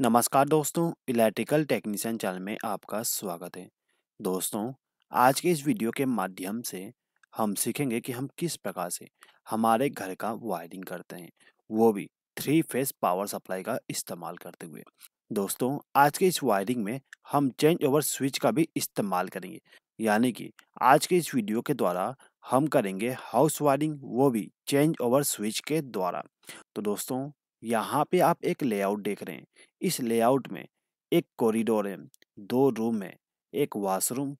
नमस्कार दोस्तों electrical technician channel में आपका स्वागत है दोस्तों आज के इस वीडियो के माध्यम से हम सीखेंगे कि हम किस प्रकार से हमारे घर का वायरिंग करते हैं वो भी थ्री फेज पावर सप्लाई का इस्तेमाल करते हुए दोस्तों आज के इस वायरिंग में हम चेंज ओवर स्विच का भी इस्तेमाल करेंगे यानी कि आज के इस वीडियो के द्वारा हम करेंगे हाउस वायरिंग वो भी चेंज ओवर स्विच के द्वारा तो दोस्तों यहाँ पे आप एक लेआउट देख रहे हैं इस लेआउट में एक कॉरिडोर है दो रूम है एक वॉशरूम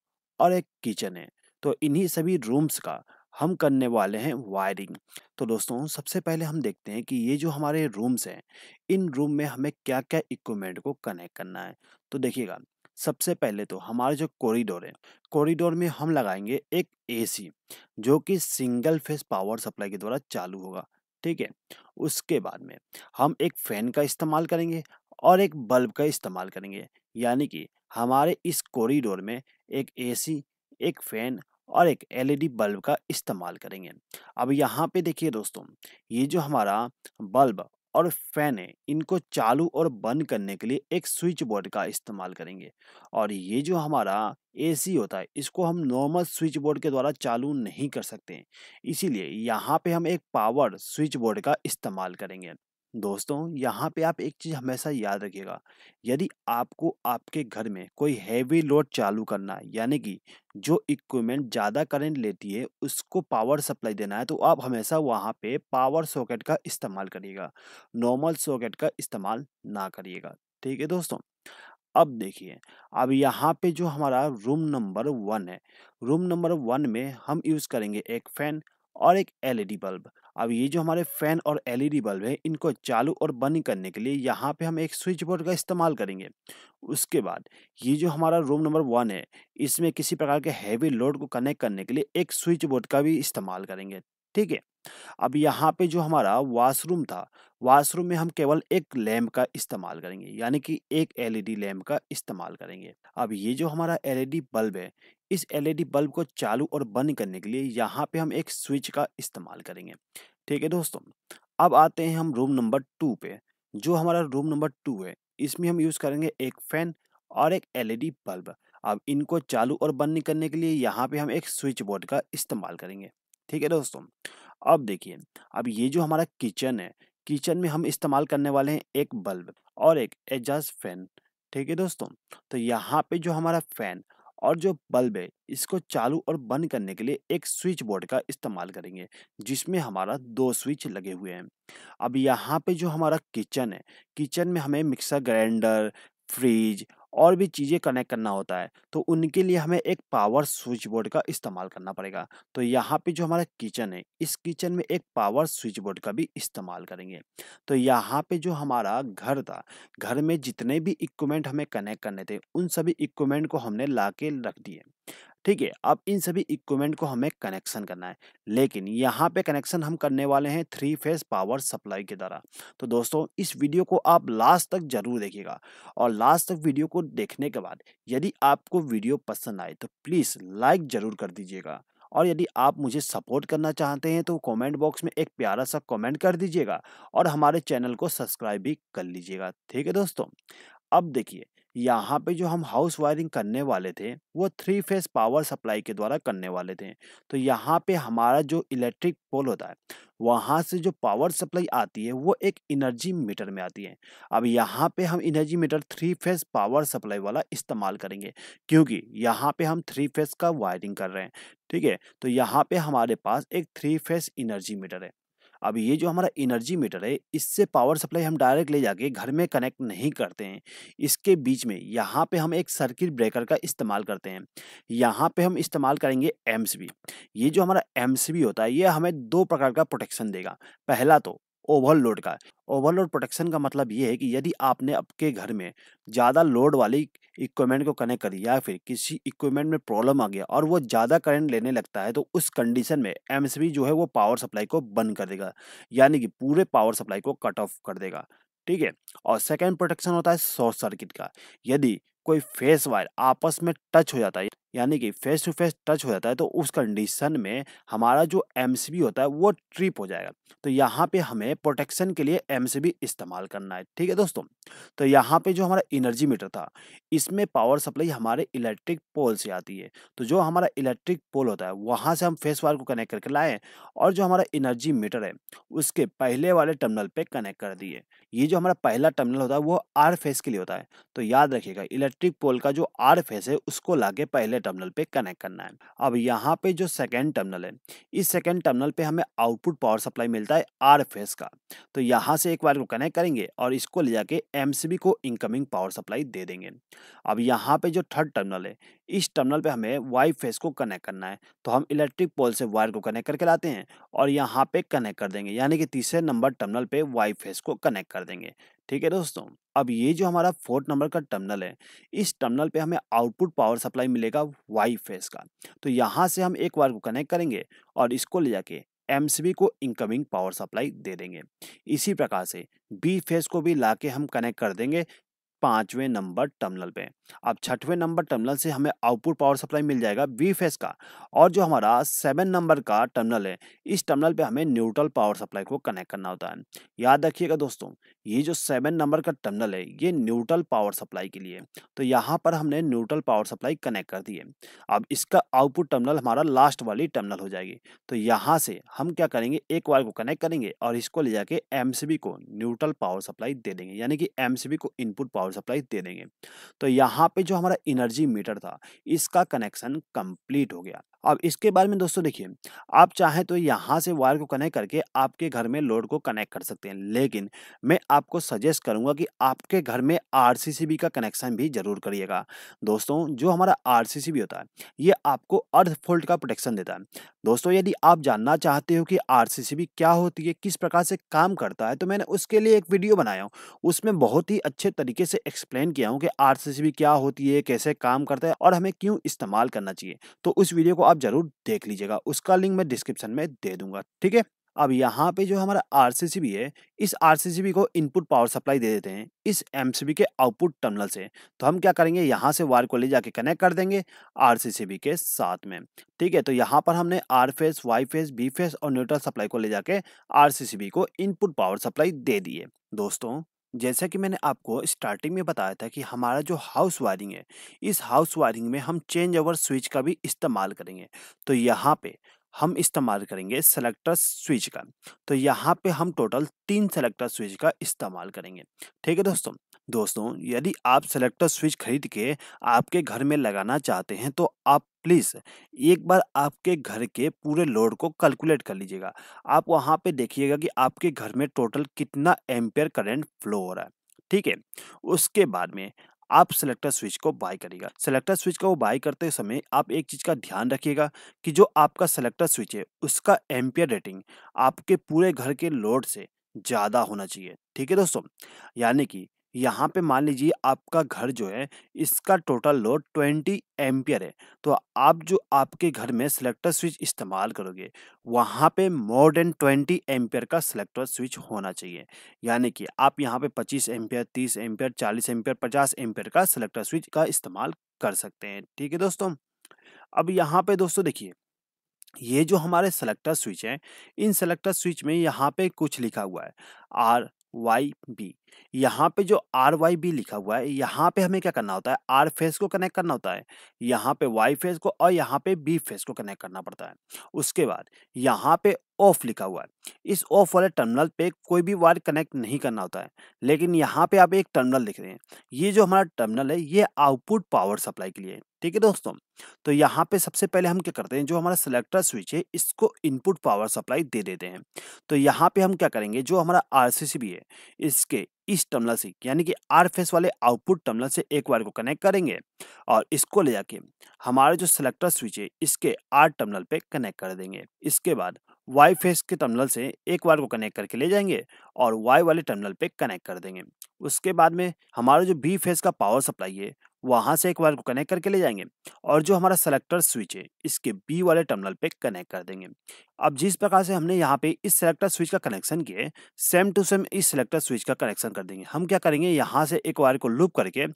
और एक किचन है तो इन्हीं सभी रूम्स का हम करने वाले हैं वायरिंग तो दोस्तों सबसे पहले हम देखते हैं कि ये जो हमारे रूम्स हैं इन रूम में हमें क्या क्या इक्विपमेंट को कनेक्ट करना है तो देखिएगा सबसे पहले तो हमारे जो कॉरिडोर है कॉरिडोर में हम लगाएंगे एक एसी जो कि सिंगल फेस पावर सप्लाई के द्वारा चालू होगा ठीक है उसके बाद में हम एक फैन का इस्तेमाल करेंगे और एक बल्ब का इस्तेमाल करेंगे यानी कि हमारे इस कॉरिडोर में एक एसी एक फैन और एक एलईडी बल्ब का इस्तेमाल करेंगे अब यहाँ पे देखिए दोस्तों ये जो हमारा बल्ब और फैन है इनको चालू और बंद करने के लिए एक स्विच बोर्ड का इस्तेमाल करेंगे और ये जो हमारा एसी होता है इसको हम नॉर्मल स्विच बोर्ड के द्वारा चालू नहीं कर सकते इसीलिए यहाँ पे हम एक पावर स्विच बोर्ड का इस्तेमाल करेंगे दोस्तों यहाँ पे आप एक चीज़ हमेशा याद रखिएगा यदि आपको आपके घर में कोई हैवी लोड चालू करना है यानी कि जो इक्विपमेंट ज़्यादा करंट लेती है उसको पावर सप्लाई देना है तो आप हमेशा वहाँ पे पावर सॉकेट का इस्तेमाल करिएगा नॉर्मल सॉकेट का इस्तेमाल ना करिएगा ठीक है दोस्तों अब देखिए अब यहाँ पे जो हमारा रूम नंबर वन है रूम नंबर वन में हम यूज़ करेंगे एक फ़ैन और एक एलईडी बल्ब अब ये जो हमारे फैन और एलईडी बल्ब है इनको चालू और बंद करने के लिए यहाँ पे हम एक स्विच बोर्ड का इस्तेमाल करेंगे उसके बाद ये जो हमारा रूम नंबर वन है इसमें किसी प्रकार के हैवी लोड को कनेक्ट करने के लिए एक स्विच बोर्ड का भी इस्तेमाल करेंगे ठीक है अब यहाँ पे जो हमारा वॉशरूम था वॉशरूम में हम केवल एक लैम्प का इस्तेमाल करेंगे यानी कि एक एलईडी लैम्प का इस्तेमाल करेंगे अब ये जो हमारा एलईडी बल्ब है इस एलईडी बल्ब को चालू और बंद करने के लिए यहाँ पे हम एक स्विच का इस्तेमाल करेंगे ठीक है दोस्तों अब आते हैं हम रूम नंबर टू पे जो हमारा रूम नंबर टू है इसमें हम यूज़ करेंगे एक फ़ैन और एक एलईडी बल्ब अब इनको चालू और बंद करने के लिए यहाँ पे हम एक स्विच बोर्ड का इस्तेमाल करेंगे ठीक है दोस्तों अब देखिए अब ये जो हमारा किचन है किचन में हम इस्तेमाल करने वाले हैं एक बल्ब और एक एजाज फैन ठीक है दोस्तों तो यहाँ पे जो हमारा फैन और जो बल्ब है इसको चालू और बंद करने के लिए एक स्विच बोर्ड का इस्तेमाल करेंगे जिसमें हमारा दो स्विच लगे हुए हैं अब यहाँ पे जो हमारा किचन है किचन में हमें मिक्सर ग्राइंडर फ्रिज और भी चीज़ें कनेक्ट करना होता है तो उनके लिए हमें एक पावर स्विच बोर्ड का इस्तेमाल करना पड़ेगा तो यहाँ पे जो हमारा किचन है इस किचन में एक पावर स्विच बोर्ड का भी इस्तेमाल करेंगे तो यहाँ पे जो हमारा घर था घर में जितने भी इक्वमेंट हमें कनेक्ट करने थे उन सभी इक्वमेंट को हमने ला के रख दिए ठीक है अब इन सभी इक्विपमेंट को हमें कनेक्शन करना है लेकिन यहाँ पे कनेक्शन हम करने वाले हैं थ्री फेज पावर सप्लाई के द्वारा तो दोस्तों इस वीडियो को आप लास्ट तक जरूर देखिएगा और लास्ट तक वीडियो को देखने के बाद यदि आपको वीडियो पसंद आए तो प्लीज़ लाइक ज़रूर कर दीजिएगा और यदि आप मुझे सपोर्ट करना चाहते हैं तो कमेंट बॉक्स में एक प्यारा सा कमेंट कर दीजिएगा और हमारे चैनल को सब्सक्राइब भी कर लीजिएगा ठीक है दोस्तों अब देखिए यहाँ पे जो हम हाउस वायरिंग करने वाले थे वो थ्री फेज पावर सप्लाई के द्वारा करने वाले थे तो यहाँ पे हमारा जो इलेक्ट्रिक पोल होता है वहाँ से जो पावर सप्लाई आती है वो एक एनर्जी मीटर में आती है अब यहाँ पे हम energy meter three phase power supply वाला इस्तेमाल करेंगे क्योंकि यहाँ पे हम थ्री फेज का वायरिंग कर रहे हैं ठीक है तो यहाँ पे हमारे पास एक थ्री फेज एनर्जी मीटर है अब ये जो हमारा एनर्जी मीटर है इससे पावर सप्लाई हम डायरेक्ट ले जाके घर में कनेक्ट नहीं करते हैं इसके बीच में यहाँ पे हम एक सर्किट ब्रेकर का इस्तेमाल करते हैं यहाँ पे हम इस्तेमाल करेंगे एम्स ये जो हमारा एम्स होता है ये हमें दो प्रकार का प्रोटेक्शन देगा पहला तो ओवरलोड का ओवरलोड प्रोटेक्शन का मतलब ये है कि यदि आपने आपके घर में ज़्यादा लोड वाली इक्विपमेंट को कनेक्ट करी या फिर किसी इक्विपमेंट में प्रॉब्लम आ गया और वो ज़्यादा करंट लेने लगता है तो उस कंडीशन में एम जो है वो पावर सप्लाई को बंद कर देगा यानी कि पूरे पावर सप्लाई को कट ऑफ कर देगा ठीक है और सेकेंड प्रोटेक्शन होता है शॉर्ट सर्किट का यदि कोई फेस वायर आपस में टच हो जाता है यानी कि फेस टू फेस टच हो जाता है तो उस कंडीशन में हमारा जो एम होता है वो ट्रिप हो जाएगा तो यहाँ पे हमें प्रोटेक्शन के लिए एम इस्तेमाल करना है ठीक है दोस्तों तो यहाँ पे जो हमारा इनर्जी मीटर था इसमें पावर सप्लाई हमारे इलेक्ट्रिक पोल से आती है तो जो हमारा इलेक्ट्रिक पोल होता है वहाँ से हम फेस वायर को कनेक्ट करके लाएँ और जो हमारा इनर्जी मीटर है उसके पहले वाले टर्मिनल पर कनेक्ट कर दिए ये जो हमारा पहला टर्मिनल होता है वो आर फेस के लिए होता है तो याद रखिएगा इलेक्ट्रिक पोल का जो आर फेस है उसको ला पहले टर्मिनल पे कनेक्ट करना है अब यहाँ पे जो सेकेंड टर्मिनल है इस सेकेंड टर्मिनल पे हमें आउटपुट पावर सप्लाई मिलता है आर का तो यहाँ से एक वायर को कनेक्ट करेंगे और इसको ले जाके एम को इनकमिंग पावर सप्लाई दे देंगे अब यहाँ पे जो थर्ड टर्मिनल है इस टर्मिनल पे हमें वाई फेस को कनेक्ट करना है तो हम इलेक्ट्रिक पोल से वायर को कनेक्ट करके लाते हैं और यहाँ पे कनेक्ट कर देंगे यानी कि तीसरे नंबर टर्मिनल पे वाई फेस को कनेक्ट कर देंगे ठीक है दोस्तों अब ये जो हमारा फोर्थ नंबर का टर्मिनल है इस टर्मिनल पे हमें आउटपुट पावर सप्लाई मिलेगा वाई फेस का तो यहाँ से हम एक वायर को कनेक्ट करेंगे और इसको ले जाके एम को इनकमिंग पावर सप्लाई दे देंगे इसी प्रकार से बी फेस को भी लाके हम कनेक्ट कर देंगे पाँचवें नंबर टर्मिनल पर अब छठवें नंबर टर्मिनल से हमें आउटपुट पावर सप्लाई मिल जाएगा वी फेस का और जो हमारा सेवन नंबर का टर्मिनल है इस टर्मिनल पे हमें न्यूट्रल पावर सप्लाई को कनेक्ट करना होता है याद रखिएगा दोस्तों ये जो सेवन नंबर का टर्मिनल है ये न्यूट्रल पावर सप्लाई के लिए तो यहाँ पर हमने न्यूट्रल पावर सप्लाई कनेक्ट कर दी है अब इसका आउटपुट टर्मिनल हमारा लास्ट वाली टर्मिनल हो जाएगी तो यहाँ से हम क्या करेंगे एक वायर को कनेक्ट करेंगे और इसको ले जाके एम को न्यूट्रल पावर सप्लाई दे देंगे यानी कि एम को इनपुट पावर सप्लाई दे देंगे तो यहाँ यहाँ पे जो हमारा एनर्जी मीटर था इसका कनेक्शन कंप्लीट हो गया अब इसके बारे में दोस्तों देखिए आप चाहें तो यहाँ से वायर को कनेक्ट करके आपके घर में लोड को कनेक्ट कर सकते हैं लेकिन मैं आपको सजेस्ट करूँगा कि आपके घर में आर का कनेक्शन भी जरूर करिएगा दोस्तों जो हमारा आर होता है ये आपको अर्थ फोल्ट का प्रोटेक्शन देता है दोस्तों यदि आप जानना चाहते हो कि आर क्या होती है किस प्रकार से काम करता है तो मैंने उसके लिए एक वीडियो बनाया हूँ उसमें बहुत ही अच्छे तरीके से एक्सप्लेन किया हूँ कि आर क्या क्या होती है कैसे काम करता है और हमें क्यों इस्तेमाल करना चाहिए तो उस वीडियो को आप जरूर देख लीजिएगा उसका लिंक मैं डिस्क्रिप्शन में दे दूंगा ठीक है अब यहाँ पे जो हमारा आर है इस आर को इनपुट पावर सप्लाई दे देते हैं इस एम के आउटपुट टर्मिनल से तो हम क्या करेंगे यहाँ से वायर को ले जाके कनेक्ट कर देंगे आर के साथ में ठीक है तो यहाँ पर हमने R phase Y phase B phase और न्यूट्रल सप्लाई को ले जाके आर को इनपुट पावर सप्लाई दे दिए दोस्तों जैसा कि मैंने आपको स्टार्टिंग में बताया था कि हमारा जो हाउस वायरिंग है इस हाउस वायरिंग में हम चेंज ओवर स्विच का भी इस्तेमाल करेंगे तो यहाँ पे हम इस्तेमाल करेंगे सेलेक्टर स्विच का तो यहाँ पे हम टोटल तीन सेलेक्टर स्विच का इस्तेमाल करेंगे ठीक है दोस्तों दोस्तों यदि आप सेलेक्टर स्विच खरीद के आपके घर में लगाना चाहते हैं तो आप प्लीज़ एक बार आपके घर के पूरे लोड को कैलकुलेट कर लीजिएगा आप वहाँ पे देखिएगा कि आपके घर में टोटल कितना एम्पेयर करेंट फ्लो हो रहा है ठीक है उसके बाद में आप सिलेक्टर स्विच को बाय करेगा सिलेक्टर स्विच को बाय करते समय आप एक चीज का ध्यान रखिएगा कि जो आपका सिलेक्टर स्विच है उसका एम्पियर रेटिंग आपके पूरे घर के लोड से ज़्यादा होना चाहिए ठीक है दोस्तों यानी कि यहाँ पे मान लीजिए आपका घर जो है इसका टोटल लोड ट्वेंटी एम्पियर है तो आप जो आपके घर में सिलेक्टर स्विच इस्तेमाल करोगे वहाँ पे मोर देन ट्वेंटी एम्पियर का सिलेक्टर स्विच होना चाहिए यानी कि आप यहाँ पे पच्चीस एम्पियर तीस एम्पियर चालीस एम्पियर पचास एम्पियर का सिलेक्टर स्विच का इस्तेमाल कर सकते हैं ठीक है दोस्तों अब यहाँ पे दोस्तों देखिए ये जो हमारे सेलेक्टर स्विच हैं इन सेलेक्टर स्विच में यहाँ पे कुछ लिखा हुआ है आर वाई बी यहाँ पे जो आर वाई बी लिखा हुआ है यहाँ पे हमें क्या करना होता है आर फेस को कनेक्ट करना होता है यहाँ पे वाई फेस को और यहाँ पे बी फेस को कनेक्ट करना पड़ता है उसके बाद यहाँ पे ऑफ लिखा हुआ है इस ऑफ वाले टर्मिनल पे कोई भी वायर कनेक्ट नहीं करना होता है लेकिन यहाँ पे आप एक टर्मिनल लिख रहे हैं ये जो हमारा टर्मिनल है ये आउटपुट पावर सप्लाई के लिए ठीक है दोस्तों तो यहाँ पे सबसे पहले हम क्या करते हैं जो हमारा सिलेक्टर स्विच है इसको इनपुट पावर सप्लाई दे देते हैं तो यहाँ पे हम क्या करेंगे जो हमारा आर है इसके इस टर्मिनल से यानी कि आर फेस वाले आउटपुट टर्मिनल से एक वायर को कनेक्ट करेंगे और इसको ले जाके हमारे जो सिलेक्टर स्विच है इसके आर टर्मिनल पे कनेक्ट कर देंगे इसके बाद वाई फेस के टर्मिनल से एक वायर को कनेक्ट करके ले जाएंगे और वाई वाले टर्मिनल पे कनेक्ट कर देंगे उसके बाद में हमारा जो बी फेज का पावर सप्लाई है वहाँ से एक वायर को कनेक्ट करके ले जाएंगे और जो हमारा सेलेक्टर स्विच है इसके बी वाले टर्मिनल पे कनेक्ट कर देंगे अब जिस प्रकार से हमने यहाँ पे इस सेलेक्टर स्विच का कनेक्शन किए सेम टू सेम इस सेलेक्टर स्विच का कनेक्शन कर देंगे हम क्या करेंगे यहाँ से एक वायर को लूप करके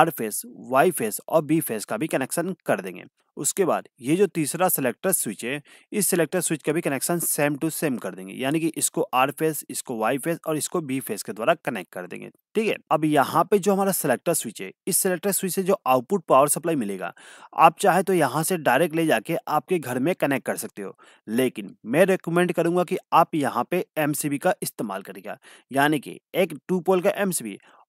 आर फेस वाई फेस और बी फेस का भी कनेक्शन कर देंगे उसके बाद ये जो तीसरा सेलेक्टर स्विच है इस सेलेक्टर स्विच का भी कनेक्शन सेम टू सेम कर देंगे यानी कि इसको आर फेस इसको वाई आई फेस और इसको बी फेस के द्वारा कनेक्ट कर देंगे ठीक है अब यहाँ पे जो हमारा सिलेक्टर स्विच है इस सिलेक्टर स्विच से जो आउटपुट पावर सप्लाई मिलेगा आप चाहे तो यहाँ से डायरेक्ट ले जाके आपके घर में कनेक्ट कर सकते हो लेकिन मैं रिकमेंड करूंगा कि आप यहाँ पे एम का इस्तेमाल करेगा यानी कि एक टू पोल का एम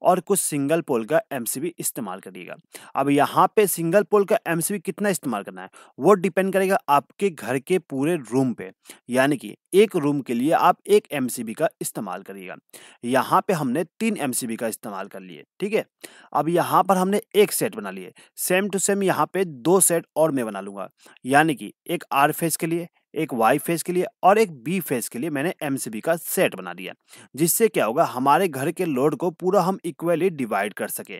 और कुछ सिंगल पोल का एम इस्तेमाल करिएगा अब यहाँ पे सिंगल पोल का एम कितना इस्तेमाल करना है वो डिपेंड करेगा आपके घर के पूरे रूम पे यानी कि एक रूम के लिए आप एक एम का इस्तेमाल करिएगा यहाँ पे हमने तीन एम का इस्तेमाल कर लिए ठीक है अब यहाँ पर हमने एक सेट बना लिए सेम टू सेम यहाँ पे दो सेट और मैं बना लूंगा यानी कि एक आर फेस के लिए एक वाई फेस के लिए और एक बी फेस के लिए मैंने एम का सेट बना दिया जिससे क्या होगा हमारे घर के लोड को पूरा हम इक्वली डिवाइड कर सकें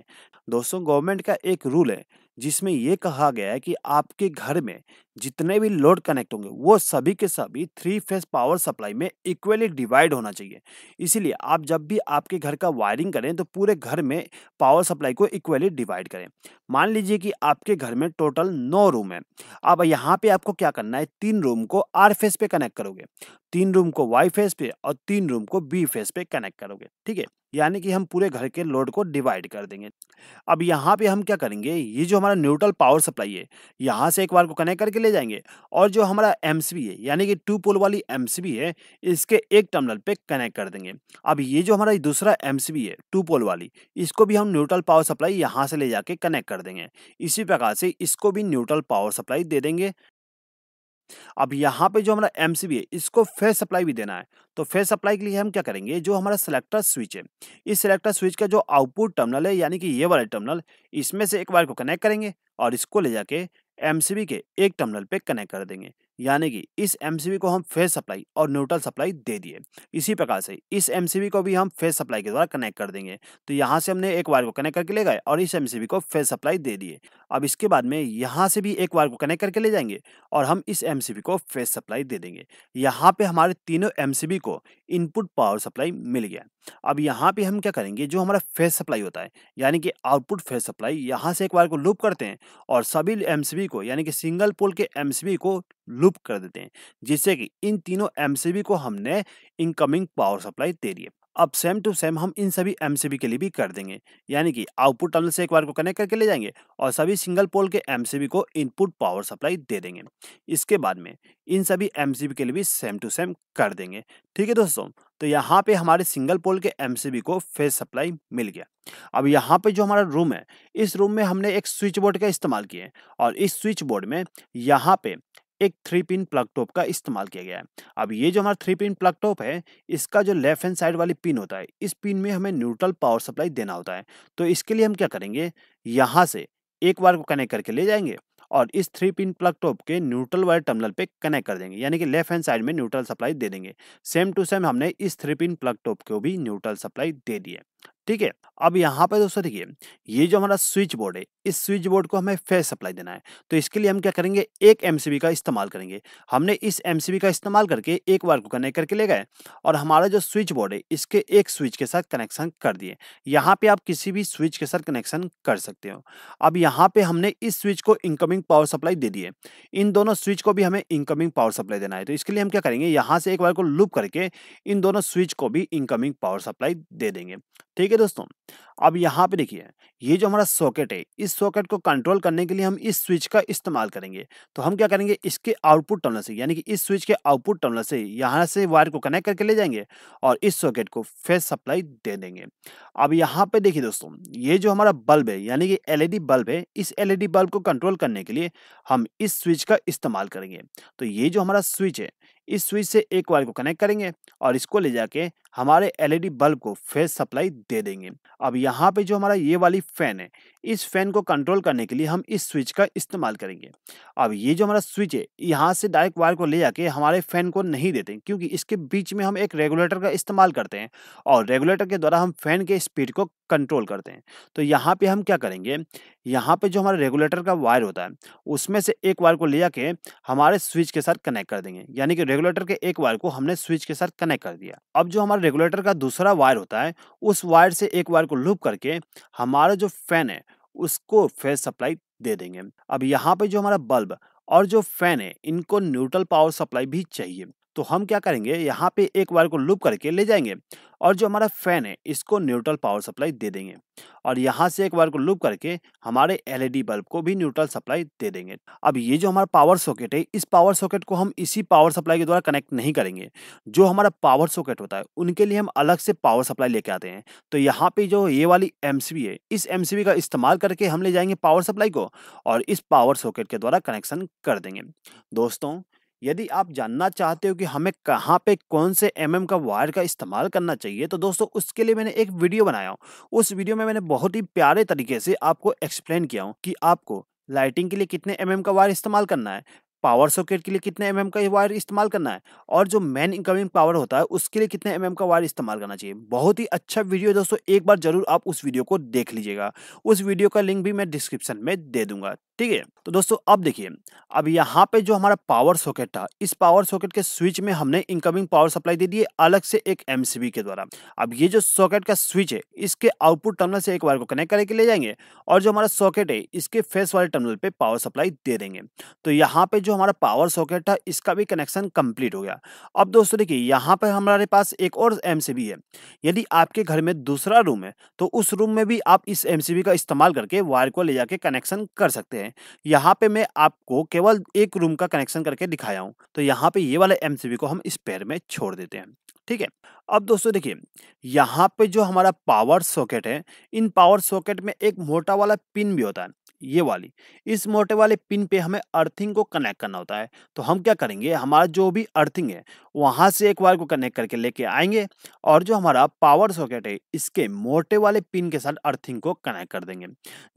दोस्तों गवर्नमेंट का एक रूल है जिसमें यह कहा गया है कि आपके घर में जितने भी लोड कनेक्ट होंगे वो सभी के सभी थ्री फेस पावर सप्लाई में इक्वली डिवाइड होना चाहिए इसीलिए आप जब भी आपके घर का वायरिंग करें तो पूरे घर में पावर सप्लाई को इक्वली डिवाइड करें मान लीजिए कि आपके घर में टोटल नौ रूम है अब यहाँ पे आपको क्या करना है तीन रूम को आर फेस पे कनेक्ट करोगे तीन रूम को वाई फेस पे और तीन रूम को बी फेस पे कनेक्ट करोगे ठीक है यानी कि हम पूरे घर के लोड को डिवाइड कर देंगे अब यहाँ पे हम क्या करेंगे ये जो हमारा न्यूट्रल पावर सप्लाई है यहाँ से एक बार को कनेक्ट करके ले जाएंगे और जो हमारा एम है यानी कि टू पोल वाली एम है इसके एक टर्मिनल पे कनेक्ट कर देंगे अब ये जो हमारा दूसरा एम है टू पोल वाली इसको भी हम न्यूट्रल पावर सप्लाई यहाँ से ले जाके कनेक्ट कर देंगे इसी प्रकार से इसको भी न्यूट्रल पावर सप्लाई दे देंगे अब यहाँ पे जो हमारा एम है इसको फेस सप्लाई भी देना है तो फेस सप्लाई के लिए हम क्या करेंगे जो हमारा सिलेक्टर स्विच है इस सिलेक्टर स्विच का जो आउटपुट टर्मिनल है यानी कि ये वाला टर्मिनल इसमें से एक वायर को कनेक्ट करेंगे और इसको ले जाके एम के एक टर्मिनल पे कनेक्ट कर देंगे यानी कि इस एमसीबी को हम फेस सप्लाई और न्यूट्रल सप्लाई दे दिए इसी प्रकार से इस एमसीबी को भी हम फेस सप्लाई के द्वारा कनेक्ट कर देंगे तो यहाँ से हमने एक वायर को कनेक्ट करके ले गए और इस एमसीबी को फेज सप्लाई दे दिए अब इसके बाद में यहाँ से भी एक वायर को कनेक्ट करके ले जाएंगे और हम इस एम को फेस सप्लाई दे देंगे यहाँ पर हमारे तीनों एम को इनपुट पावर सप्लाई मिल गया अब यहाँ पे हम क्या करेंगे जो हमारा फेस सप्लाई होता है यानी कि आउटपुट फेस सप्लाई यहाँ से एक वायर को लूप करते हैं और सभी एमसीबी को यानी कि सिंगल पोल के एमसीबी को लूप कर देते हैं जिससे कि इन तीनों एमसीबी को हमने इनकमिंग पावर सप्लाई दे दी है अब सेम टू सेम हम इन सभी एम के लिए भी कर देंगे यानी कि आउटपुट टर्मिनल से एक बार को कनेक्ट करके ले जाएंगे और सभी सिंगल पोल के एम को इनपुट पावर सप्लाई दे देंगे इसके बाद में इन सभी एम के लिए भी सेम टू सेम कर देंगे ठीक है दोस्तों तो यहाँ पे हमारे सिंगल पोल के एम को फेस सप्लाई मिल गया अब यहाँ पे जो हमारा रूम है इस रूम में हमने एक स्विच बोर्ड का इस्तेमाल किया है और इस स्विच बोर्ड में यहाँ पे एक थ्री पिन प्लग टॉप का इस्तेमाल किया गया है अब ये जो हमारा थ्री पिन प्लग टॉप है इसका जो लेफ्ट हैंड साइड वाली पिन होता है इस पिन में हमें न्यूट्रल पावर सप्लाई देना होता है तो इसके लिए हम क्या करेंगे यहाँ से एक वायर को कनेक्ट करके ले जाएंगे और इस थ्री पिन प्लग टॉप के न्यूट्रल वायर टर्मिनल पे कनेक्ट कर देंगे यानी कि लेफ्ट हैंड साइड में न्यूट्रल सप्लाई दे देंगे सेम टू सेम हमने इस थ्री पिन प्लग टॉप को भी न्यूट्रल सप्लाई दे दी है ठीक है अब यहाँ पर दोस्तों देखिए ये जो हमारा स्विच बोर्ड है इस स्विच बोर्ड को हमें फेस सप्लाई देना है तो इसके लिए हम क्या करेंगे एक एम का इस्तेमाल करेंगे हमने इस एम का इस्तेमाल करके एक वायर को कनेक्ट करके ले गए और हमारा जो स्विच बोर्ड है इसके एक स्विच के साथ कनेक्शन कर दिए यहाँ पे आप किसी भी स्विच के साथ कनेक्शन कर सकते हो अब यहाँ पे हमने इस स्विच को इनकमिंग पावर सप्लाई दे दिए इन दोनों स्विच को भी हमें इनकमिंग पावर सप्लाई देना है तो इसके लिए हम क्या करेंगे यहाँ से एक वायर को लुप करके इन दोनों स्विच को भी इनकमिंग पावर सप्लाई दे देंगे ठीक है दोस्तों अब यहाँ पे देखिए ये जो हमारा सॉकेट है इस सॉकेट को कंट्रोल करने के लिए हम इस स्विच का इस्तेमाल करेंगे तो हम क्या करेंगे इसके आउटपुट टर्मिनल से यानी कि इस स्विच के आउटपुट टर्मिनल से यहाँ से वायर को कनेक्ट करके ले जाएंगे और इस सॉकेट को फेस सप्लाई दे देंगे अब यहाँ पे देखिए दोस्तों ये जो हमारा बल्ब है यानी कि एल बल्ब है इस एल बल्ब को कंट्रोल करने के लिए हम इस स्विच का इस्तेमाल करेंगे तो ये जो हमारा स्विच है इस स्विच से एक वायर को कनेक्ट करेंगे और इसको ले जाके हमारे एलईडी बल्ब को फेस सप्लाई दे देंगे अब यहाँ पे जो हमारा ये वाली फैन है इस फैन को कंट्रोल करने के लिए हम इस स्विच का इस्तेमाल करेंगे अब ये जो हमारा स्विच है यहाँ से डायरेक्ट वायर को ले जाके हमारे फैन को नहीं देते क्योंकि इसके बीच में हम एक रेगुलेटर का इस्तेमाल करते हैं और रेगुलेटर के द्वारा हम फैन के स्पीड को कंट्रोल करते हैं तो यहाँ पे हम क्या करेंगे यहाँ पे जो हमारा रेगुलेटर का वायर होता है उसमें से एक वायर को ले जाके हमारे स्विच के साथ कनेक्ट कर देंगे यानी कि रेगुलेटर के एक वायर को हमने स्विच के साथ कनेक्ट कर दिया अब जो हमारा रेगुलेटर का दूसरा वायर होता है उस वायर से एक वायर सरकार को लूप करके हमारा जो फैन है उसको फेस सप्लाई दे देंगे अब यहाँ पे जो हमारा बल्ब और जो फैन है इनको न्यूट्रल पावर सप्लाई भी चाहिए तो हम क्या करेंगे यहाँ पे एक वायर को लूप करके ले जाएंगे और जो हमारा फैन है इसको न्यूट्रल पावर सप्लाई दे देंगे और यहाँ से एक वायर को लूप करके हमारे एलईडी बल्ब को भी न्यूट्रल सप्लाई दे देंगे अब ये जो हमारा पावर सॉकेट है इस पावर सॉकेट को हम इसी पावर सप्लाई के द्वारा कनेक्ट नहीं करेंगे जो हमारा पावर सॉकेट होता है उनके लिए हम अलग से पावर सप्लाई लेके आते हैं तो यहाँ पे जो ये वाली एम है इस एम का इस्तेमाल करके हम ले जाएंगे पावर सप्लाई को और इस पावर सॉकेट के द्वारा कनेक्शन कर देंगे दोस्तों यदि आप जानना चाहते हो कि हमें कहाँ पे कौन से एम mm का वायर का इस्तेमाल करना चाहिए तो दोस्तों उसके लिए मैंने एक वीडियो बनाया हूँ उस वीडियो में मैंने बहुत ही प्यारे तरीके से आपको एक्सप्लेन किया हूँ कि आपको लाइटिंग के लिए कितने एम mm का वायर इस्तेमाल करना है पावर सॉकेट के लिए कितने एम mm का वायर इस्तेमाल करना है और जो मेन इनकमिंग पावर होता है उसके लिए कितने एम mm का वायर इस्तेमाल करना चाहिए बहुत ही अच्छा वीडियो दोस्तों एक बार जरूर आप उस वीडियो को देख लीजिएगा उस वीडियो का लिंक भी मैं डिस्क्रिप्शन में दे दूंगा ठीक है तो दोस्तों अब देखिए अब यहाँ पे जो हमारा पावर सॉकेट था इस पावर सॉकेट के स्विच में हमने इनकमिंग पावर सप्लाई दे दी है अलग से एक एमसीबी के द्वारा अब ये जो सॉकेट का स्विच है इसके आउटपुट टर्मिनल से एक वायर को कनेक्ट करके ले जाएंगे और जो हमारा सॉकेट है इसके फेस वाले टर्मिनल पे पावर सप्लाई दे देंगे तो यहाँ पे जो हमारा पावर सॉकेट था इसका भी कनेक्शन कंप्लीट हो गया अब दोस्तों देखिए यहाँ पर हमारे पास एक और एम है यदि आपके घर में दूसरा रूम है तो उस रूम में भी आप इस एम का इस्तेमाल करके वायर को ले जाके कनेक्शन कर सकते हैं हैं यहाँ पे मैं आपको केवल एक रूम का कनेक्शन करके दिखाया हूँ तो यहाँ पे ये वाले एम को हम स्पेयर में छोड़ देते हैं ठीक है अब दोस्तों देखिए यहाँ पे जो हमारा पावर सॉकेट है इन पावर सॉकेट में एक मोटा वाला पिन भी होता है ये वाली इस मोटे वाले पिन पे हमें अर्थिंग को कनेक्ट करना होता है तो हम क्या करेंगे हमारा जो भी अर्थिंग है वहाँ से एक वायर को कनेक्ट करके लेके आएंगे और जो हमारा पावर सॉकेट है इसके मोटे वाले पिन के साथ अर्थिंग को कनेक्ट कर देंगे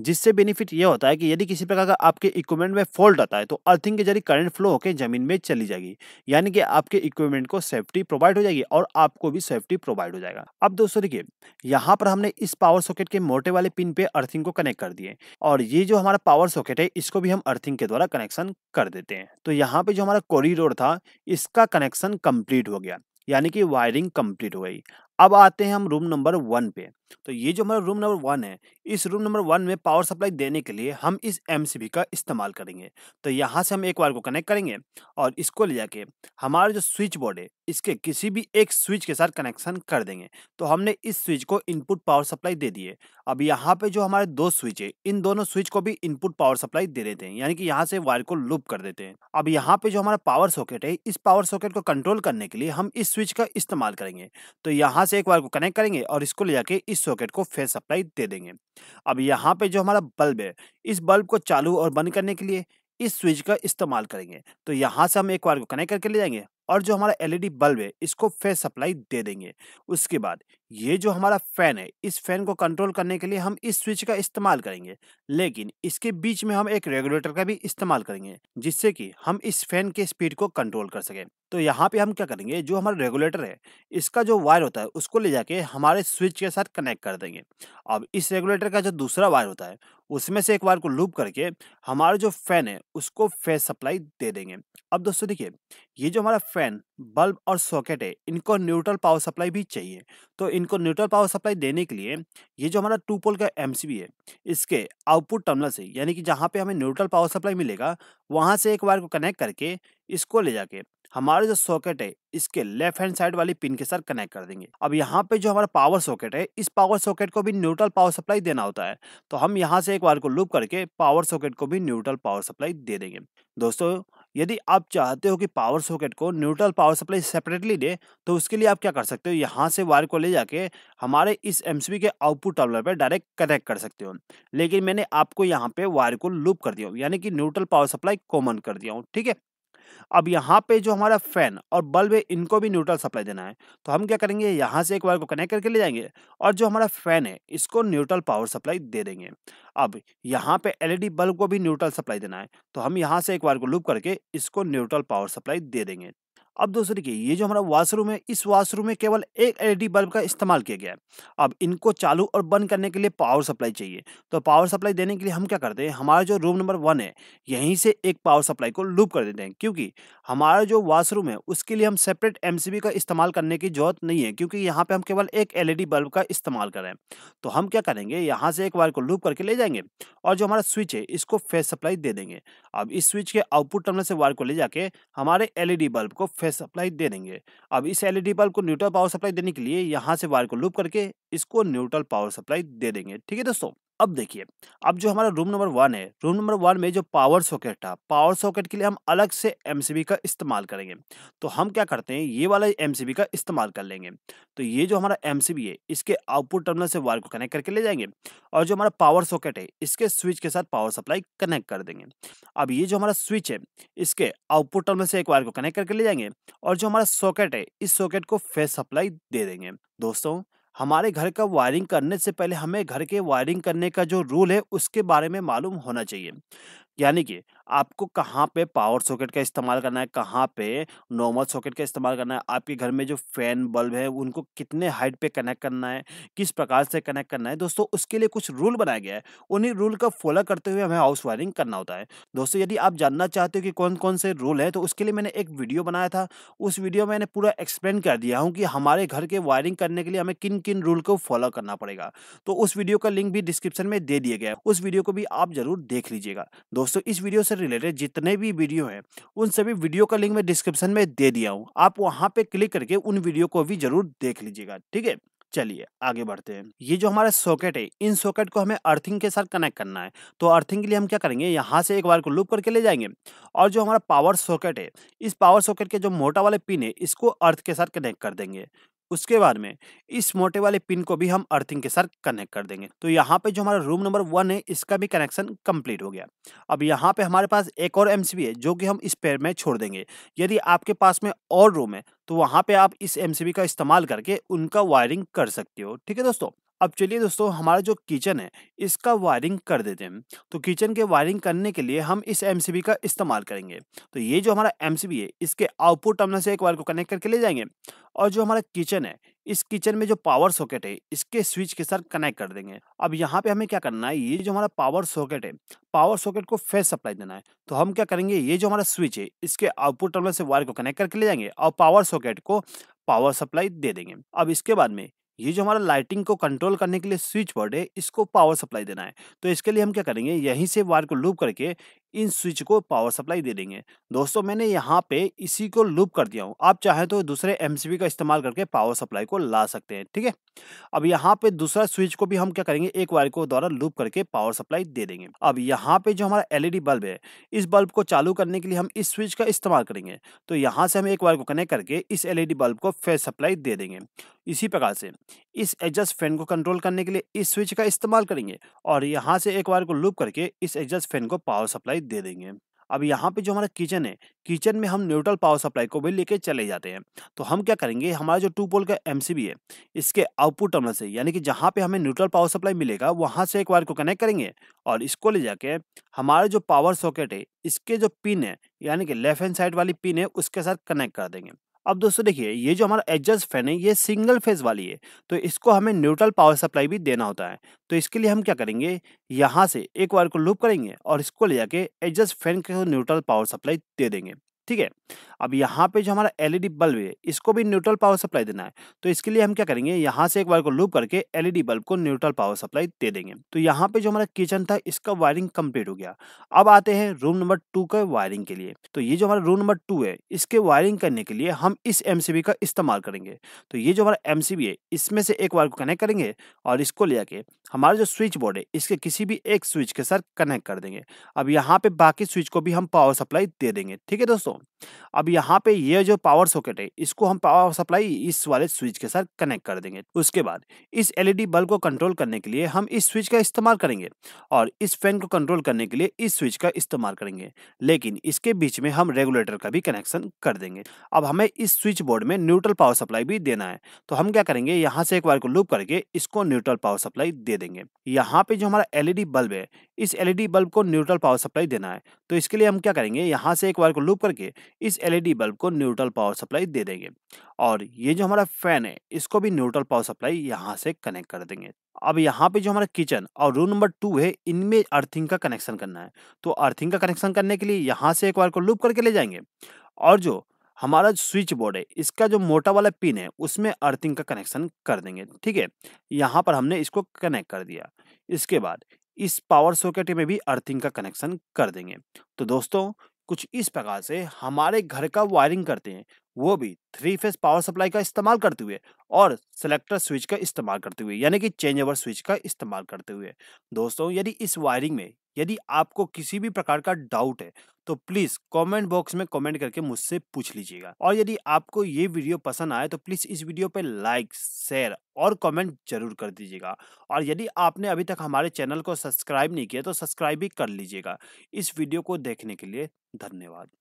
जिससे बेनिफिट ये होता है कि यदि किसी प्रकार का आपके इक्विपमेंट में फॉल्ट आता है तो अर्थिंग के जरिए करंट फ्लो होकर जमीन में चली जाएगी यानी कि आपके इक्विपमेंट को सेफ्टी प्रोवाइड हो जाएगी और आपको भी सेफ्टी प्रोवाइड हो जाएगा अब दोस्तों देखिए यहाँ पर हमने इस पावर सॉकेट के मोटे वाले पिन पे अर्थिंग को कनेक्ट कर दिए और ये जो हमारा पावर सॉकेट है इसको भी हम अर्थिंग के द्वारा कनेक्शन कर देते हैं तो यहाँ पे जो हमारा कॉरिडोर था इसका कनेक्शन कंप्लीट हो गया यानी कि वायरिंग कंप्लीट हो गई अब आते हैं हम रूम नंबर वन पे तो ये जो हमारा रूम नंबर वन है इस रूम नंबर वन में पावर सप्लाई देने के लिए हम इस एम का इस्तेमाल करेंगे तो यहाँ से हम एक वायर को कनेक्ट करेंगे और इसको ले जाके हमारा जो स्विच बोर्ड है इसके किसी भी एक स्विच के साथ कनेक्शन कर देंगे तो हमने इस स्विच को इनपुट पावर सप्लाई दे दिए अब यहाँ पर जो हमारे दो स्विच है इन दोनों स्विच को भी इनपुट पावर सप्लाई दे देते हैं यानी कि यहाँ से वायर को लूप कर देते हैं अब यहाँ पर जो हमारा पावर सॉकेट है इस पावर सॉकेट को कंट्रोल करने के लिए हम इस स्विच का इस्तेमाल करेंगे तो यहाँ से एक वायर को कनेक्ट करेंगे और इसको ले जाके इस सॉकेट को फेस सप्लाई दे देंगे अब यहाँ पे जो हमारा बल्ब है इस बल्ब को चालू और बंद करने के लिए इस स्विच का इस्तेमाल करेंगे तो यहाँ से हम एक वायर को कनेक्ट करके ले जाएंगे और जो हमारा एलईडी बल्ब है इसको फेस सप्लाई दे देंगे उसके बाद ये जो हमारा फैन है इस फैन को कंट्रोल करने के लिए हम इस स्विच का इस्तेमाल करेंगे लेकिन इसके बीच में हम एक रेगुलेटर का भी इस्तेमाल करेंगे जिससे कि हम इस फैन के स्पीड को कंट्रोल कर सकें तो यहाँ पे हम क्या करेंगे जो हमारा रेगुलेटर है इसका जो वायर होता है उसको ले जाके हमारे स्विच के साथ कनेक्ट कर देंगे अब इस रेगुलेटर का जो दूसरा वायर होता है उसमें से एक वायर को लूप करके हमारा जो फैन है उसको फेस सप्लाई दे देंगे अब दोस्तों देखिए ये जो हमारा फैन बल्ब और सॉकेट है इनको न्यूट्रल पावर सप्लाई भी चाहिए तो इनको न्यूट्रल पावर सप्लाई देने के लिए ये जो हमारा टू पोल का एम है इसके आउटपुट टर्मिनल से यानी कि जहाँ पे हमें न्यूट्रल पावर सप्लाई मिलेगा वहाँ से एक वायर को कनेक्ट करके इसको ले जाके हमारे जो सॉकेट है इसके लेफ्ट हैंड साइड वाली पिन के साथ कनेक्ट कर देंगे अब यहाँ पे जो हमारा पावर सॉकेट है इस पावर सॉकेट को भी न्यूट्रल पावर सप्लाई देना होता है तो हम यहाँ से एक वायर को लूप करके पावर सॉकेट को भी न्यूट्रल पावर सप्लाई दे देंगे दोस्तों यदि आप चाहते हो कि पावर सॉकेट को न्यूट्रल पावर सप्लाई सेपरेटली दे तो उसके लिए आप क्या कर सकते हो यहाँ से वायर को ले जाके हमारे इस एम के आउटपुट टर्मिनल पर डायरेक्ट कनेक्ट कर सकते हो लेकिन मैंने आपको यहाँ पे वायर को लूप कर दिया यानी कि न्यूट्रल पावर सप्लाई कॉमन कर दिया हूँ ठीक है अब यहाँ पे जो हमारा फैन और बल्ब है इनको भी न्यूट्रल सप्लाई देना है तो हम क्या करेंगे यहाँ से एक वायर को कनेक्ट करके ले जाएंगे और जो हमारा फैन है इसको न्यूट्रल पावर सप्लाई दे देंगे अब यहाँ पे एलईडी बल्ब को भी न्यूट्रल सप्लाई देना है तो हम यहाँ से एक वायर को लूप करके इसको न्यूट्रल पावर सप्लाई दे देंगे अब दोस्तों देखिए ये जो हमारा वाशरूम है इस वाशरूम में केवल एक एलईडी बल्ब का इस्तेमाल किया गया है अब इनको चालू और बंद करने के लिए पावर सप्लाई चाहिए तो पावर सप्लाई देने के लिए हम क्या करते हैं हमारा जो रूम नंबर वन है यहीं से एक पावर सप्लाई को लूप कर देते हैं क्योंकि हमारा जो वाशरूम है उसके लिए हम सेपरेट एम का इस्तेमाल करने की जरूरत नहीं है क्योंकि यहाँ पर हम केवल एक एल बल्ब का इस्तेमाल करें तो हम क्या करेंगे यहाँ से एक वायर को लूप करके ले जाएंगे और जो हमारा स्विच है इसको फेस सप्लाई दे देंगे अब इस स्विच के आउटपुट टर्मिनल से वायर को ले जाके हमारे एल बल्ब को फेस का सप्लाई दे देंगे अब इस एलईडी बल्ब को न्यूट्रल पावर सप्लाई देने के लिए यहाँ से वायर को लूप करके इसको न्यूट्रल पावर सप्लाई दे देंगे ठीक है दोस्तों अब देखिए अब जो हमारा रूम नंबर वन है रूम नंबर वन में जो पावर सॉकेट था पावर सॉकेट के लिए हम अलग से एम का इस्तेमाल करेंगे तो हम क्या करते हैं ये वाला एम का इस्तेमाल कर लेंगे तो ये जो हमारा एम है इसके आउटपुट टर्मिनल से वायर को कनेक्ट करके ले जाएंगे और जो हमारा पावर सॉकेट है इसके स्विच के साथ पावर सप्लाई कनेक्ट कर देंगे अब ये जो हमारा स्विच है इसके आउटपुट टर्मिनल से एक वायर को कनेक्ट करके ले जाएंगे और जो हमारा सॉकेट है इस सॉकेट को फेस सप्लाई दे देंगे दोस्तों हमारे घर का वायरिंग करने से पहले हमें घर के वायरिंग करने का जो रूल है उसके बारे में मालूम होना चाहिए यानी कि आपको कहाँ पे पावर सॉकेट का इस्तेमाल करना है कहाँ पे नॉर्मल सॉकेट का इस्तेमाल करना है आपके घर में जो फैन बल्ब है उनको कितने हाइट पे कनेक्ट करना है किस प्रकार से कनेक्ट करना है दोस्तों उसके लिए कुछ रूल बनाया गया है उन्हीं रूल का फॉलो करते हुए हमें हाउस वायरिंग करना होता है दोस्तों यदि आप जानना चाहते हो कि कौन कौन से रूल है तो उसके लिए मैंने एक वीडियो बनाया था उस वीडियो में मैंने पूरा एक्सप्लेन कर दिया हूँ कि हमारे घर के वायरिंग करने के लिए हमें किन किन रूल को फॉलो करना पड़ेगा तो उस वीडियो का लिंक भी डिस्क्रिप्शन में दे दिया गया है उस वीडियो को भी आप जरूर देख लीजिएगा दोस्तों इस वीडियो से रिलेटेड जितने भी वीडियो हैं उन सभी वीडियो का लिंक मैं डिस्क्रिप्शन में दे दिया हूँ आप वहाँ पे क्लिक करके उन वीडियो को भी जरूर देख लीजिएगा ठीक है चलिए आगे बढ़ते हैं ये जो हमारा सॉकेट है इन सॉकेट को हमें अर्थिंग के साथ कनेक्ट करना है तो अर्थिंग के लिए हम क्या करेंगे यहाँ से एक बार को लूप करके ले जाएंगे और जो हमारा पावर सॉकेट है इस पावर सॉकेट के जो मोटा वाले पिन है इसको अर्थ के साथ कनेक्ट कर देंगे उसके बाद में इस मोटे वाले पिन को भी हम अर्थिंग के साथ कनेक्ट कर देंगे तो यहाँ पे जो हमारा रूम नंबर वन है इसका भी कनेक्शन कंप्लीट हो गया अब यहाँ पे हमारे पास एक और एम है जो कि हम इस पेयर में छोड़ देंगे यदि आपके पास में और रूम है तो वहाँ पे आप इस एम का इस्तेमाल करके उनका वायरिंग कर सकते हो ठीक है दोस्तों अब चलिए दोस्तों हमारा जो किचन है इसका वायरिंग कर देते हैं तो किचन के वायरिंग करने के लिए हम इस एम का इस्तेमाल करेंगे तो ये जो हमारा एम है इसके आउटपुट टर्मिनल से एक वायर को कनेक्ट करके ले जाएंगे और जो हमारा किचन है इस किचन में जो पावर सॉकेट है इसके स्विच के साथ कनेक्ट कर देंगे अब यहाँ पे हमें क्या करना है ये जो हमारा पावर सॉकेट है पावर सॉकेट को फेस सप्लाई देना है तो हम क्या करेंगे ये जो हमारा स्विच है इसके आउटपुट टर्मिनल से वायर को कनेक्ट करके ले जाएंगे और पावर सॉकेट को पावर सप्लाई दे देंगे अब इसके बाद में ये जो हमारा लाइटिंग को कंट्रोल करने के लिए स्विच बोर्ड है इसको पावर सप्लाई देना है तो इसके लिए हम क्या करेंगे यहीं से वायर को लूप करके इन स्विच को पावर सप्लाई दे देंगे दोस्तों मैंने यहाँ पे इसी को लूप कर दिया हूँ आप चाहे तो दूसरे एम का इस्तेमाल करके पावर सप्लाई को ला सकते हैं ठीक है अब यहाँ पे दूसरा स्विच को भी हम क्या करेंगे एक वायर को द्वारा लूप करके पावर सप्लाई दे देंगे अब यहाँ पे जो हमारा एलईडी e बल्ब है इस बल्ब को चालू करने के लिए हम इस स्विच का इस्तेमाल करेंगे तो यहाँ से हम एक वायर को कनेक्ट करके इस एल e बल्ब को फेस सप्लाई दे देंगे इसी प्रकार से इस एडजस्ट फैन को कंट्रोल करने के लिए इस स्विच का इस्तेमाल करेंगे और यहाँ से एक वायर को लूप करके इस एडजस्ट फैन को पावर सप्लाई दे देंगे अब यहाँ पे जो हमारा किचन है किचन में हम न्यूट्रल पावर सप्लाई को भी लेके चले जाते हैं तो हम क्या करेंगे हमारा जो टू पोल का एम है इसके आउटपुट टर्मिनल से यानी कि जहाँ पे हमें न्यूट्रल पावर सप्लाई मिलेगा वहाँ से एक वायर को कनेक्ट करेंगे और इसको ले जाके हमारा जो पावर सॉकेट है इसके जो पिन है यानी कि लेफ्ट हैंड साइड वाली पिन है उसके साथ कनेक्ट कर देंगे अब दोस्तों देखिए ये जो हमारा एडजस्ट फैन है ये सिंगल फेज वाली है तो इसको हमें न्यूट्रल पावर सप्लाई भी देना होता है तो इसके लिए हम क्या करेंगे यहाँ से एक वायर को लूप करेंगे और इसको ले जाके एडजस्ट फैन के न्यूट्रल पावर सप्लाई दे देंगे ठीक है अब यहाँ पे जो हमारा एलईडी बल्ब e है इसको भी न्यूट्रल पावर सप्लाई देना है तो इसके लिए हम क्या करेंगे यहाँ से एक वायर को लूप करके एलईडी बल्ब e को न्यूट्रल पावर सप्लाई दे देंगे तो यहाँ पे जो हमारा किचन था इसका वायरिंग कंप्लीट हो गया अब आते हैं रूम नंबर टू के वायरिंग के लिए तो ये जो हमारा रूम नंबर टू है इसके वायरिंग करने के लिए हम इस बी का इस्तेमाल करेंगे तो ये जो हमारा बी है इसमें से एक वायर को कनेक्ट करेंगे और इसको ले आके हमारा जो स्विच बोर्ड है इसके किसी भी एक स्विच के साथ कनेक्ट कर देंगे अब यहाँ पे बाकी स्विच को भी हम पावर सप्लाई दे देंगे ठीक है दोस्तों अब यहाँ पे ये जो पावर सॉकेट है इसको हम पावर सप्लाई इस वाले स्विच के साथ कनेक्ट कर देंगे उसके बाद इस एलईडी बल्ब को कंट्रोल करने के लिए हम इस स्विच का इस्तेमाल करेंगे और इस फैन को कंट्रोल करने के लिए इस स्विच का इस्तेमाल करेंगे लेकिन इसके बीच में हम रेगुलेटर का भी कनेक्शन कर देंगे अब हमें इस स्विच बोर्ड में न्यूट्रल पावर सप्लाई भी देना है तो हम क्या करेंगे यहाँ से एक बार को लूप करके इसको न्यूट्रल पावर सप्लाई दे देंगे यहाँ पे जो हमारा एलईडी बल्ब है इस एलईडी बल्ब को न्यूट्रल पावर सप्लाई देना है तो इसके लिए हम क्या करेंगे यहाँ से एक बार को लूप करके करके इस एलईडी बल्ब को न्यूट्रल पावर सप्लाई दे देंगे और ये जो हमारा फैन है इसको भी न्यूट्रल पावर सप्लाई यहाँ से कनेक्ट कर देंगे अब यहाँ पे जो हमारा किचन और रूम नंबर टू है इनमें अर्थिंग का कनेक्शन करना है तो अर्थिंग का कनेक्शन करने के लिए यहाँ से एक बार को लूप करके ले जाएंगे और जो हमारा स्विच बोर्ड है इसका जो मोटा वाला पिन है उसमें अर्थिंग का कनेक्शन कर देंगे ठीक है यहाँ पर हमने इसको कनेक्ट कर दिया इसके बाद इस पावर सॉकेट में भी अर्थिंग का कनेक्शन कर देंगे तो दोस्तों कुछ इस प्रकार से हमारे घर का वायरिंग करते हैं वो भी थ्री फेज पावर सप्लाई का इस्तेमाल करते हुए और सेलेक्टर स्विच का इस्तेमाल करते हुए यानी कि चेंज ओवर स्विच का इस्तेमाल करते हुए दोस्तों यदि इस वायरिंग में यदि आपको किसी भी प्रकार का डाउट है तो प्लीज कमेंट बॉक्स में कमेंट करके मुझसे पूछ लीजिएगा और यदि आपको ये वीडियो पसंद आए तो प्लीज इस वीडियो पे लाइक शेयर और कमेंट जरूर कर दीजिएगा और यदि आपने अभी तक हमारे चैनल को सब्सक्राइब नहीं किया तो सब्सक्राइब भी कर लीजिएगा इस वीडियो को देखने के लिए धन्यवाद